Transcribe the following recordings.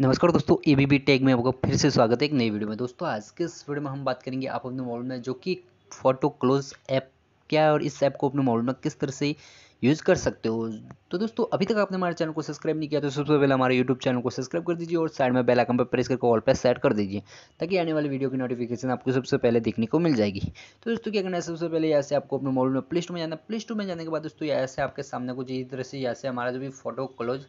नमस्कार दोस्तों A B take में आपका फिर से स्वागत है एक नई वीडियो में दोस्तों आज के इस वीडियो में हम बात करेंगे आप अपने मोबाइल में जो कि फोटो क्लोज ऐप क्या है और इस ऐप को अपने मोबाइल में किस तरह से यूज़ कर सकते हो तो दोस्तों अभी तक आपने हमारे चैनल को सब्सक्राइब नहीं किया तो सबसे पहले हमारे यूट्यूब चैनल को सब्सक्राइब कर दीजिए और साइड में बेल आइकन पर प्रेस करके ऑल पर सेट कर दीजिए ताकि आने वाली वीडियो की नोटिफिकेशन आपको सबसे पहले देखने को मिल जाएगी तो दोस्तों क्या करना है सबसे पहले यहाँ से आपको अपने मोबाइल में प्ले स्टोर में जाना प्ले स्टोर में जाने के बाद दोस्तों यहाँ से आपके सामने कुछ इस तरह से यहाँ से हमारा जो भी फोटो क्लोज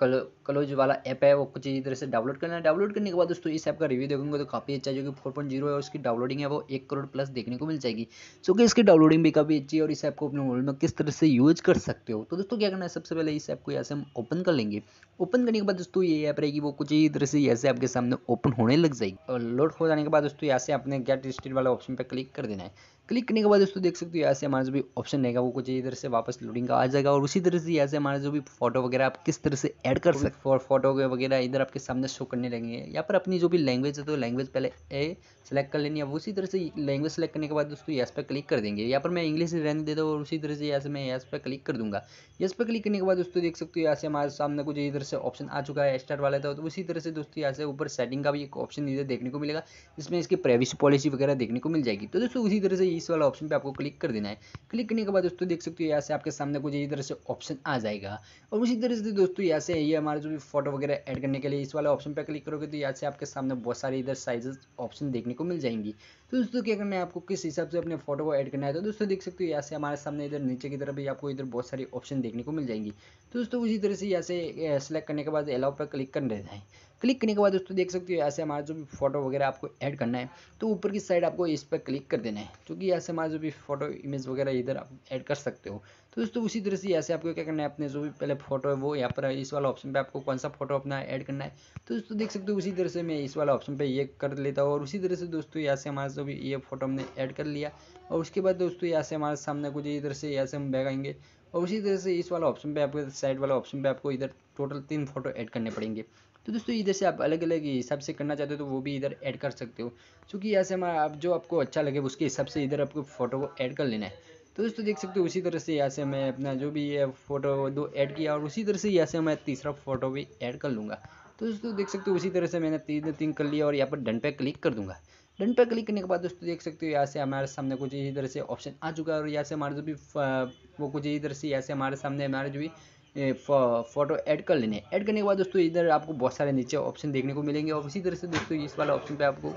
कल कलोज वाला ऐप है वो कुछ इसी तरह से डाउनलोड करना है डाउनलोड करने के बाद दोस्तों इस ऐप का रिव्यू देखेंगे तो काफ़ी अच्छा है जो कि फोर पॉइंट जीरो है उसकी डाउनलोडिंग है वो एक करोड़ प्लस देखने को मिल जाएगी सो कि इसकी डाउनलोडिंग भी काफ़ी अच्छी है और इस ऐप को अपने मोबाइल में किस तरह से यूज कर सकते हो तो दोस्तों क्या करना है सबसे पहले इस ऐप को यहाँ से हम ओपन कर लेंगे ओपन करने के बाद दोस्तों ये ऐप रहेगी वो कुछ इसी तरह से यहाँ से आपके सामने ओपन होने लग जाएगी और लोड हो जाने के बाद दोस्तों यहाँ से आपने गेट रजिस्टर्ड वाला ऑप्शन पर क्लिक कर देना है क्लिक करने के बाद दोस्तों देख सकते हो यहाँ से हमारा जो भी ऑप्शन रहेगा वो कुछ इधर से वापस लोडिंग का आ जाएगा और उसी तरह से यहाँ से हमारा जो भी फोटो वगैरह आप किस तरह से ऐड कर सकते हैं फोटो वगैरह इधर आपके सामने शो करने लगेंगे यहाँ पर अपनी जो भी लैंग्वेज है तो लैंग्वेज पहले ए सेलेक्ट कर लेनी है उसी तरह से लैंग्वेज सेलेक्ट करने के बाद दोस्तों यस पर क्लिक कर देंगे यहाँ पर मैं इंग्लिश रहने देता हूँ और उसी तरह से यहाँ से मैं यस पर क्लिक कर दूंगा यस पर क्लिक करने के बाद दोस्तों देख सकते हो यहाँ से हमारे सामने कुछ इधर से ऑप्शन आ चुका है स्टार वाला था तो उसी तरह से दोस्तों यहाँ से ऊपर सेटिंग का भी एक ऑप्शन इधर देखने को मिलेगा जिसमें इसकी प्राइवेसी पॉलिसी वगैरह देखने को मिल जाएगी तो दोस्तों उसी तरह से इस वाला ऑप्शन पर आपको क्लिक कर देना है क्लिक करने के बाद दोस्तों देख सकते हो यहाँ से आपके सामने कुछ इधर से ऑप्शन आ जाएगा और उसी तरह से दोस्तों यहाँ से ये हमारा जो भी फोटो वगैरह ऐड करने के लिए इस वाले ऑप्शन पर क्लिक करोगे तो यहाँ से आपके सामने बहुत सारे इधर साइजेस ऑप्शन देखने को मिल जाएंगी तो दोस्तों क्या करना है आपको किस हिसाब से अपने फोटो को ऐड करना है तो दोस्तों देख सकते हो यहाँ से हमारे सामने इधर नीचे की तरफ भी आपको इधर बहुत सारी ऑप्शन देखने को मिल जाएंगी तो दोस्तों उसी तरह से यहाँ से सेलेक्ट करने के बाद एलाउ पर क्लिक कर देना है क्लिक करने के बाद दोस्तों देख सकते हो यहाँ से हमारा जो भी फोटो वगैरह आपको ऐड करना है तो ऊपर की साइड आपको इस पर क्लिक कर देना है क्योंकि यहाँ से हमारा जो भी फोटो इमेज वगैरह इधर आप ऐड कर सकते हो तो दोस्तों उसी तरह से यहाँ से आपको क्या करना है अपने जो भी पहले फोटो है वो यहाँ पर इस वाला ऑप्शन पर आपको कौन सा फोटो अपना ऐड करना है तो दोस्तों देख सकते हो उसी तरह से मैं इस वाला ऑप्शन पर ये कर लेता हूँ और उसी तरह से दोस्तों यहाँ से हमारा दोस्तों अभी ये फोटो हमने ऐड कर लिया और उसके बाद दोस्तों यहाँ से हमारे सामने कुछ इधर से यहाँ से हम बैग आएंगे और उसी तरह से इस वाला ऑप्शन पे आपको साइड वाला ऑप्शन पे आपको इधर टोटल तीन फोटो ऐड करने पड़ेंगे तो दोस्तों इधर से आप अलग अलग हिसाब से करना चाहते हो तो वो भी इधर ऐड कर सकते हो क्योंकि यहाँ से हमारा आप जो आपको अच्छा लगे उसके हिसाब से इधर आपको फ़ोटो को ऐड कर लेना है तो दोस्तों देख सकते हो उसी तरह से यहाँ से मैं अपना जो भी ये फ़ोटो दो ऐड किया और उसी तरह से यहाँ से मैं तीसरा फ़ोटो भी ऐड कर लूँगा तो दोस्तों देख सकते हो उसी तरह से मैंने तीन तीन कर लिया और यहाँ पर डन पे क्लिक कर दूंगा डन पर क्लिक करने के बाद दोस्तों देख सकते हो यहाँ से हमारे सामने कुछ इसी तरह से ऑप्शन आ चुका है और यहाँ से हमारे जो भी वो कुछ इसी तरह से यहाँ से हमारे सामने हमारे जो भी फोटो ऐड कर लेने ऐड करने के बाद दोस्तों इधर आपको बहुत सारे नीचे ऑप्शन देखने को मिलेंगे और इसी तरह से दोस्तों इस वाला ऑप्शन पे आपको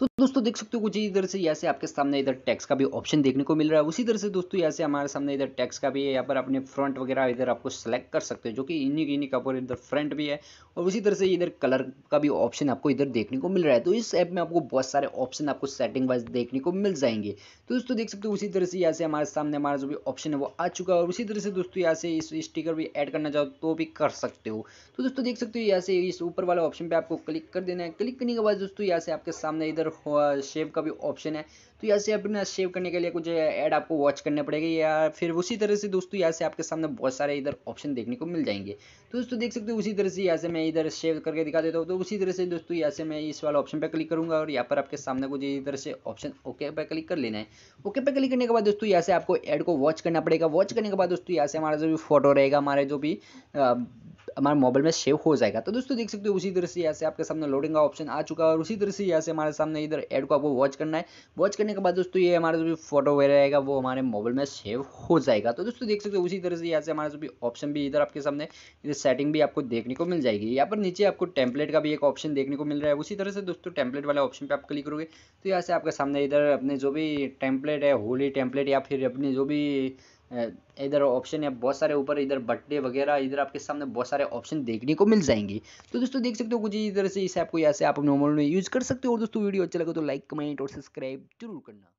तो दोस्तों देख सकते हो कुछ इधर से यहाँ से आपके सामने इधर टैक्स का भी ऑप्शन देखने को मिल रहा है उसी तरह से दोस्तों यहाँ से हमारे सामने इधर टैक्स का भी है यहाँ पर अपने फ्रंट वगैरह इधर आपको सेलेक्ट कर सकते हो जो कि इन्हीं इन्हीं का ऊपर इधर फ्रंट भी है और उसी तरह से इधर कलर का भी ऑप्शन आपको इधर देखने को मिल रहा है तो इस ऐप में आपको बहुत सारे ऑप्शन आपको सेटिंग वाइज देखने को मिल जाएंगे तो दोस्तों देख सकते हो उसी तरह से यहाँ से हमारे सामने हमारा जो भी ऑप्शन है वो आ चुका है और उसी तरह से दोस्तों यहाँ से इस स्टिकर भी ऐड करना चाहो तो भी कर सकते हो तो दोस्तों देख सकते हो यहाँ से इस ऊपर वाला ऑप्शन पर आपको क्लिक कर देना है क्लिक करने के बाद दोस्तों यहाँ से आपके सामने इधर शेव का भी ऑप्शन है तो यहाँ से अपना सेव करने के लिए कुछ ऐड आपको वॉच करने पड़ेगा या फिर उसी तरह से दोस्तों यहाँ से आपके सामने बहुत सारे इधर ऑप्शन देखने को मिल जाएंगे तो दोस्तों देख सकते हो उसी तरह से यहाँ से मैं इधर सेव करके दिखा देता हूँ तो उसी तरह से दोस्तों यहाँ से मैं इस वाला ऑप्शन पर क्लिक करूँगा और यहाँ पर आपके सामने कुछ इधर से ऑप्शन ओके पर क्लिक कर लेना है ओके पर क्लिक करने के बाद दोस्तों यहाँ से आपको एड को वॉच करना पड़ेगा वॉच करने के बाद दोस्तों यहाँ से हमारा जो भी फोटो रहेगा हमारे जो भी हमारे मोबाइल में सेव हो जाएगा तो दोस्तों देख सकते हो उसी तरह से यहाँ से आपके सामने लोडिंग का ऑप्शन आ चुका है और उसी तरह से यहाँ से हमारे सामने इधर एड को आपको वॉच करना है वॉच करने के बाद दोस्तों ये हमारा जो भी फोटो वगैरह रहेगा वो हमारे मोबाइल में सेव हो जाएगा तो दोस्तों देख सकते हो उसी तरह से यहाँ से हमारा जो भी ऑप्शन भी इधर आपके सामने इधर सेटिंग भी आपको देखने को मिल जाएगी यहाँ पर नीचे आपको टेम्पलेट का भी एक ऑप्शन देखने को मिल रहा है उसी तरह से दोस्तों टेम्पलेट वाला ऑप्शन पर आप क्लिक करोगे तो यहाँ से आपके सामने इधर अपने जो भी टेम्पलेट है होली टेम्पलेट या फिर अपने जो भी इधर ऑप्शन है बहुत सारे ऊपर इधर बर्थडे वगैरह इधर आपके सामने बहुत सारे ऑप्शन देखने को मिल जाएंगे तो दोस्तों देख सकते हो कुछ इधर से इस ऐप को से आप नॉर्मल में यूज़ कर सकते हो और दोस्तों वीडियो अच्छा लगे तो लाइक कमेंट और सब्सक्राइब जरूर करना